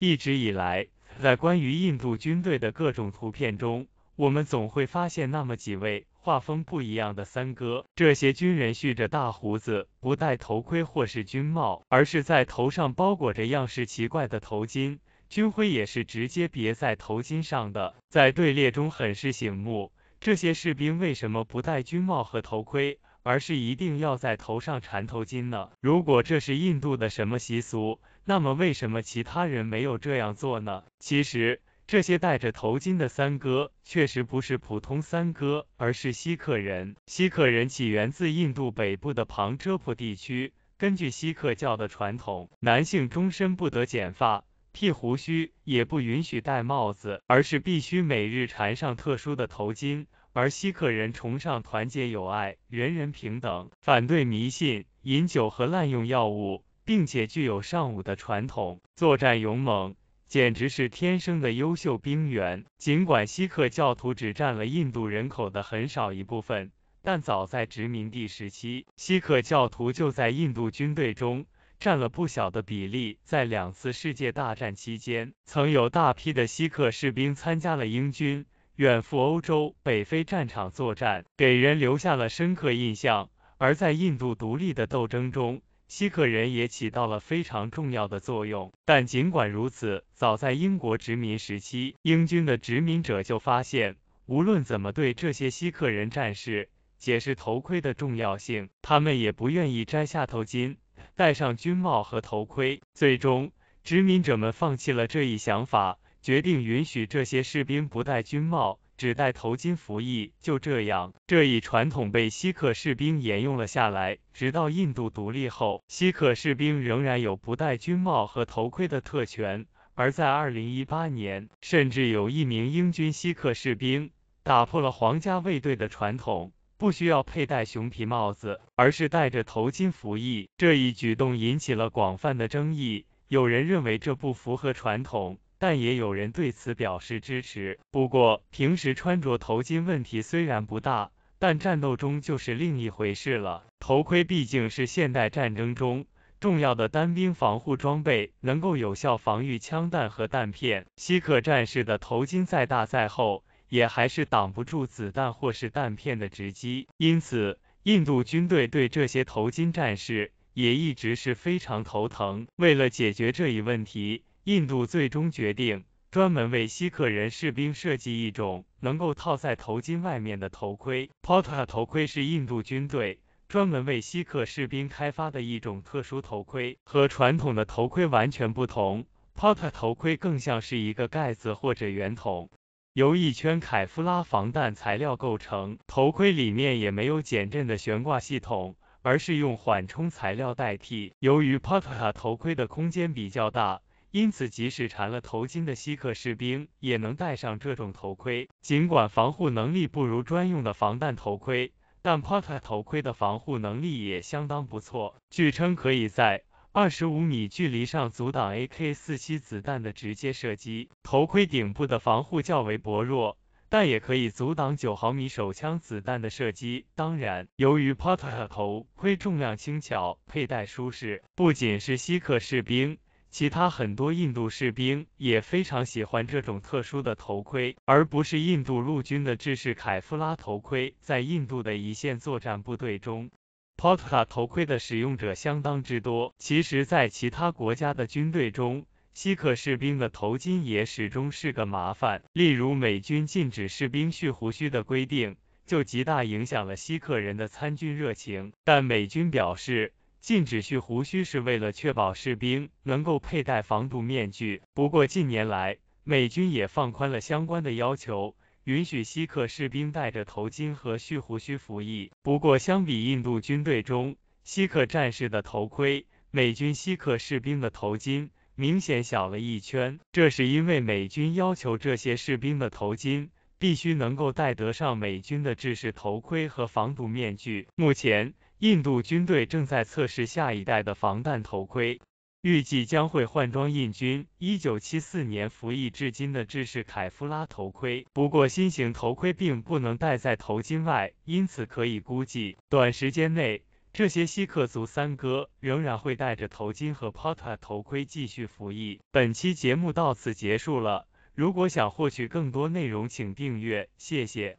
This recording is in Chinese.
一直以来，在关于印度军队的各种图片中，我们总会发现那么几位画风不一样的三哥。这些军人蓄着大胡子，不戴头盔或是军帽，而是在头上包裹着样式奇怪的头巾，军徽也是直接别在头巾上的，在队列中很是醒目。这些士兵为什么不戴军帽和头盔，而是一定要在头上缠头巾呢？如果这是印度的什么习俗？那么为什么其他人没有这样做呢？其实，这些戴着头巾的三哥确实不是普通三哥，而是锡克人。锡克人起源自印度北部的旁遮普地区。根据锡克教的传统，男性终身不得剪发、剃胡须，也不允许戴帽子，而是必须每日缠上特殊的头巾。而锡克人崇尚团结友爱、人人平等，反对迷信、饮酒和滥用药物。并且具有尚武的传统，作战勇猛，简直是天生的优秀兵员。尽管锡克教徒只占了印度人口的很少一部分，但早在殖民地时期，锡克教徒就在印度军队中占了不小的比例。在两次世界大战期间，曾有大批的锡克士兵参加了英军，远赴欧洲、北非战场作战，给人留下了深刻印象。而在印度独立的斗争中，锡克人也起到了非常重要的作用，但尽管如此，早在英国殖民时期，英军的殖民者就发现，无论怎么对这些锡克人战士解释头盔的重要性，他们也不愿意摘下头巾，戴上军帽和头盔。最终，殖民者们放弃了这一想法，决定允许这些士兵不戴军帽。只戴头巾服役，就这样，这一传统被锡克士兵沿用了下来，直到印度独立后，锡克士兵仍然有不戴军帽和头盔的特权。而在2018年，甚至有一名英军锡克士兵打破了皇家卫队的传统，不需要佩戴熊皮帽子，而是戴着头巾服役。这一举动引起了广泛的争议，有人认为这不符合传统。但也有人对此表示支持。不过，平时穿着头巾问题虽然不大，但战斗中就是另一回事了。头盔毕竟是现代战争中重要的单兵防护装备，能够有效防御枪弹和弹片。锡克战士的头巾再大再厚，也还是挡不住子弹或是弹片的直击。因此，印度军队对这些头巾战士也一直是非常头疼。为了解决这一问题，印度最终决定专门为锡克人士兵设计一种能够套在头巾外面的头盔。Potka 头盔是印度军队专门为锡克士兵开发的一种特殊头盔，和传统的头盔完全不同。Potka 头盔更像是一个盖子或者圆筒，由一圈凯夫拉防弹材料构成。头盔里面也没有减震的悬挂系统，而是用缓冲材料代替。由于 Potka 头盔的空间比较大。因此，即使缠了头巾的锡克士兵也能戴上这种头盔，尽管防护能力不如专用的防弹头盔，但 p a 帕 a 头盔的防护能力也相当不错，据称可以在25米距离上阻挡 AK-47 子弹的直接射击。头盔顶部的防护较为薄弱，但也可以阻挡9毫米手枪子弹的射击。当然，由于 p 帕 a 头盔重量轻巧，佩戴舒适，不仅是锡克士兵。其他很多印度士兵也非常喜欢这种特殊的头盔，而不是印度陆军的制式凯夫拉头盔。在印度的一线作战部队中，Potka 头盔的使用者相当之多。其实，在其他国家的军队中，锡克士兵的头巾也始终是个麻烦。例如，美军禁止士兵蓄胡须的规定，就极大影响了锡克人的参军热情。但美军表示。禁止蓄胡须是为了确保士兵能够佩戴防毒面具。不过近年来，美军也放宽了相关的要求，允许锡克士兵戴着头巾和蓄胡须服役。不过，相比印度军队中锡克战士的头盔，美军锡克士兵的头巾明显小了一圈。这是因为美军要求这些士兵的头巾必须能够戴得上美军的制式头盔和防毒面具。目前。印度军队正在测试下一代的防弹头盔，预计将会换装印军1974年服役至今的制式凯夫拉头盔。不过，新型头盔并不能戴在头巾外，因此可以估计，短时间内这些锡克族三哥仍然会戴着头巾和 p o t a 头盔继续服役。本期节目到此结束了，如果想获取更多内容，请订阅，谢谢。